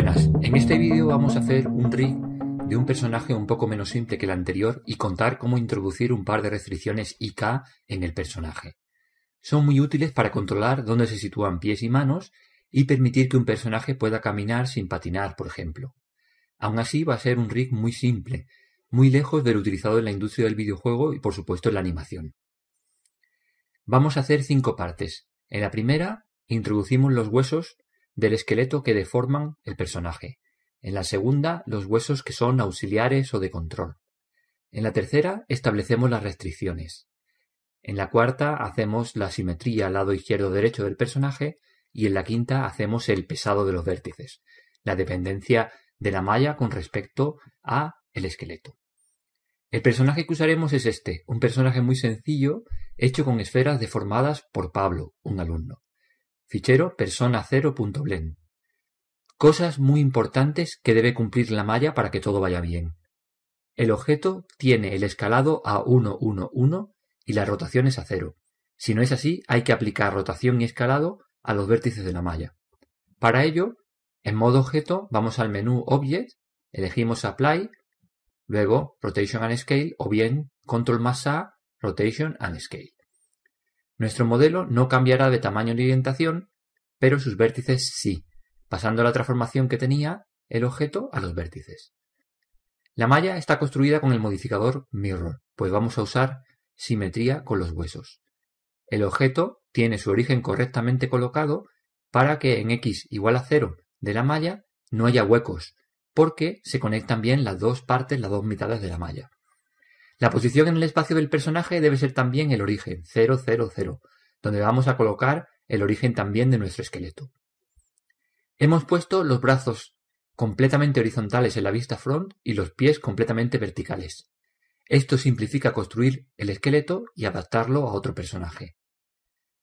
Buenas, en este vídeo vamos a hacer un rig de un personaje un poco menos simple que el anterior y contar cómo introducir un par de restricciones IK en el personaje. Son muy útiles para controlar dónde se sitúan pies y manos y permitir que un personaje pueda caminar sin patinar, por ejemplo. Aún así va a ser un rig muy simple, muy lejos del utilizado en la industria del videojuego y por supuesto en la animación. Vamos a hacer cinco partes. En la primera introducimos los huesos del esqueleto que deforman el personaje. En la segunda, los huesos que son auxiliares o de control. En la tercera, establecemos las restricciones. En la cuarta, hacemos la simetría al lado izquierdo-derecho del personaje y en la quinta hacemos el pesado de los vértices, la dependencia de la malla con respecto a el esqueleto. El personaje que usaremos es este, un personaje muy sencillo, hecho con esferas deformadas por Pablo, un alumno. Fichero persona0.blend. Cosas muy importantes que debe cumplir la malla para que todo vaya bien. El objeto tiene el escalado a 1,1,1 1, 1 y las rotaciones a 0. Si no es así, hay que aplicar rotación y escalado a los vértices de la malla. Para ello, en modo objeto vamos al menú Object, elegimos Apply, luego Rotation and Scale o bien Control más A, Rotation and Scale. Nuestro modelo no cambiará de tamaño ni orientación, pero sus vértices sí, pasando la transformación que tenía el objeto a los vértices. La malla está construida con el modificador mirror, pues vamos a usar simetría con los huesos. El objeto tiene su origen correctamente colocado para que en x igual a 0 de la malla no haya huecos, porque se conectan bien las dos partes, las dos mitades de la malla. La posición en el espacio del personaje debe ser también el origen, 0, donde vamos a colocar el origen también de nuestro esqueleto. Hemos puesto los brazos completamente horizontales en la vista front y los pies completamente verticales. Esto simplifica construir el esqueleto y adaptarlo a otro personaje.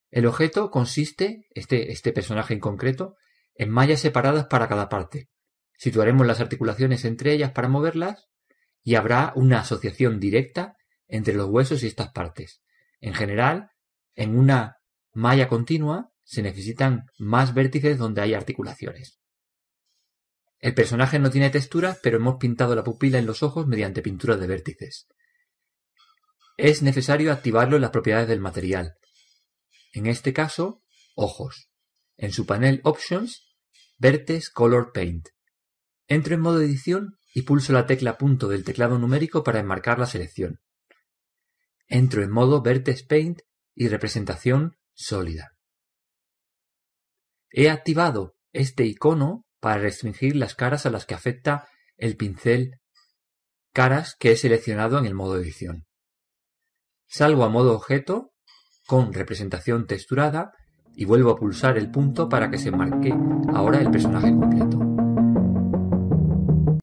El objeto consiste, este, este personaje en concreto, en mallas separadas para cada parte. Situaremos las articulaciones entre ellas para moverlas y habrá una asociación directa entre los huesos y estas partes. En general, en una malla continua se necesitan más vértices donde hay articulaciones. El personaje no tiene textura, pero hemos pintado la pupila en los ojos mediante pintura de vértices. Es necesario activarlo en las propiedades del material. En este caso, ojos. En su panel Options, Vertex Color Paint. Entro en modo edición y pulso la tecla punto del teclado numérico para enmarcar la selección. Entro en modo Vertex Paint y representación sólida. He activado este icono para restringir las caras a las que afecta el pincel caras que he seleccionado en el modo edición. Salgo a modo objeto con representación texturada y vuelvo a pulsar el punto para que se marque ahora el personaje completo.